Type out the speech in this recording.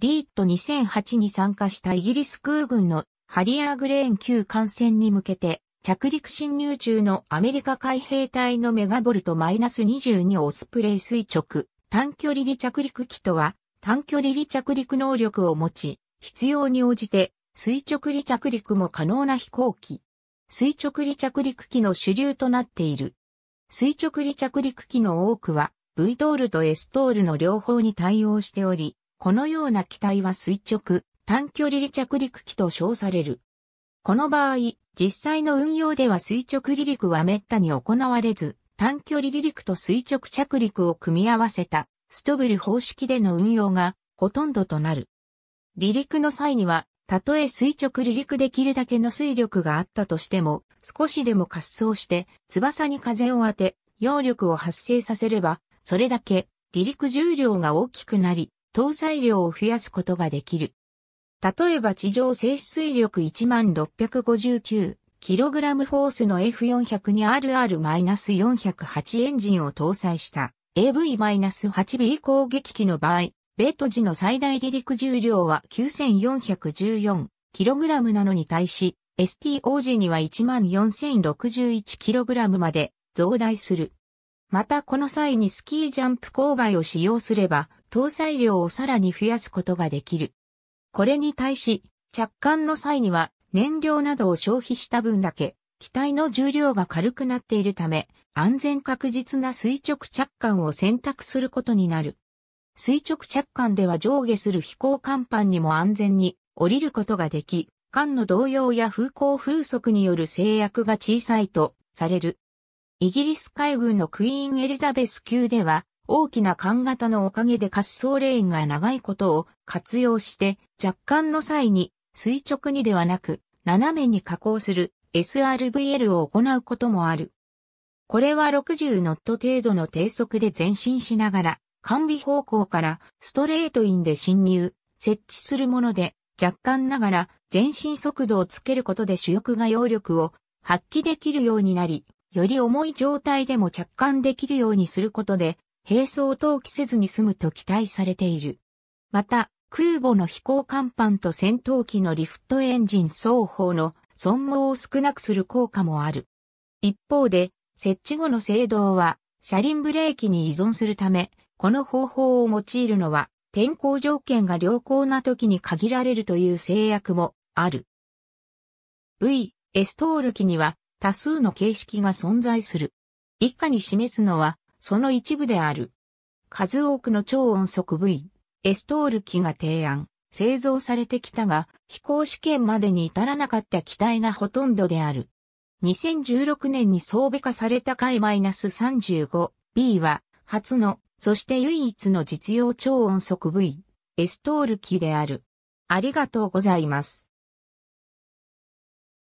リーット2008に参加したイギリス空軍のハリアーグレーン級艦船に向けて、着陸侵入中のアメリカ海兵隊のメガボルト -22 オスプレイ垂直短距離離着陸機とは短距離離着陸能力を持ち、必要に応じて垂直離着陸も可能な飛行機。垂直離着陸機の主流となっている。垂直離着陸機の多くは V トールと S トールの両方に対応しており、このような機体は垂直、短距離離着陸機と称される。この場合、実際の運用では垂直離陸は滅多に行われず、短距離離陸と垂直着陸を組み合わせたストブル方式での運用がほとんどとなる。離陸の際には、たとえ垂直離陸できるだけの水力があったとしても、少しでも滑走して翼に風を当て、揚力を発生させれば、それだけ離陸重量が大きくなり、搭載量を増やすことができる。例えば地上静止水力 1659kg フォースの F400 に RR-408 エンジンを搭載した AV-8B 攻撃機の場合、ベッド時の最大離陸重量は 9414kg なのに対し、STO 時には 14061kg まで増大する。またこの際にスキージャンプ勾配を使用すれば、搭載量をさらに増やすことができる。これに対し、着艦の際には燃料などを消費した分だけ、機体の重量が軽くなっているため、安全確実な垂直着艦を選択することになる。垂直着艦では上下する飛行甲板にも安全に降りることができ、艦の動揺や風向風速による制約が小さいとされる。イギリス海軍のクイーンエリザベス級では、大きな艦型のおかげで滑走レーンが長いことを活用して、若干の際に垂直にではなく、斜めに加工する SRVL を行うこともある。これは60ノット程度の低速で前進しながら、完備方向からストレートインで侵入、設置するもので、若干ながら前進速度をつけることで主翼が揚力を発揮できるようになり、より重い状態でも着艦できるようにすることで、並走を投棄せずに済むと期待されている。また、空母の飛行甲板と戦闘機のリフトエンジン双方の損耗を少なくする効果もある。一方で、設置後の制動は、車輪ブレーキに依存するため、この方法を用いるのは、天候条件が良好な時に限られるという制約もある。V、エストール機には、多数の形式が存在する。以下に示すのは、その一部である。数多くの超音速 V、エストール機が提案、製造されてきたが、飛行試験までに至らなかった機体がほとんどである。2016年に装備化された海 -35B は、初の、そして唯一の実用超音速 V、エストール機である。ありがとうございます。